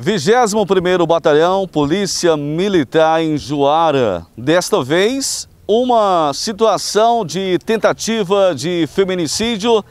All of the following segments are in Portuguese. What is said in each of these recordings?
21º Batalhão Polícia Militar em Juara. Desta vez, uma situação de tentativa de feminicídio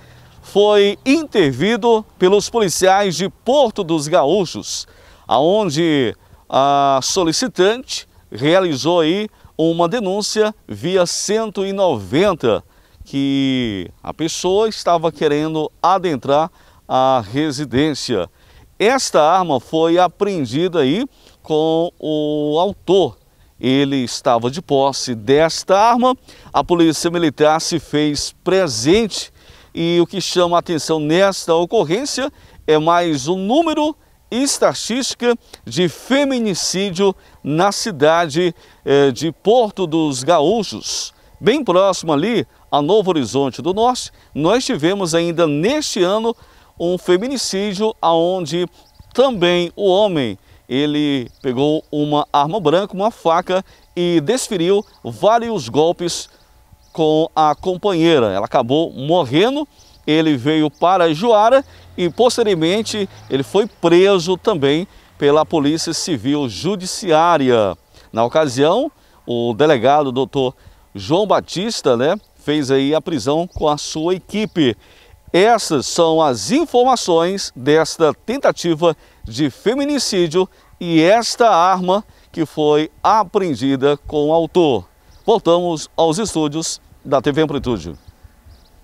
foi intervido pelos policiais de Porto dos Gaúchos, aonde a solicitante realizou aí uma denúncia via 190 que a pessoa estava querendo adentrar a residência. Esta arma foi apreendida aí com o autor. Ele estava de posse desta arma. A Polícia Militar se fez presente e o que chama a atenção nesta ocorrência é mais um número e estatística de feminicídio na cidade eh, de Porto dos Gaúchos. Bem próximo ali a Novo Horizonte do Norte, nós tivemos ainda neste ano um feminicídio aonde também o homem ele pegou uma arma branca, uma faca e desferiu vários golpes com a companheira. Ela acabou morrendo. Ele veio para Juara e posteriormente ele foi preso também pela Polícia Civil Judiciária. Na ocasião, o delegado doutor João Batista, né, fez aí a prisão com a sua equipe. Essas são as informações desta tentativa de feminicídio e esta arma que foi apreendida com o autor. Voltamos aos estúdios da TV Amplitude.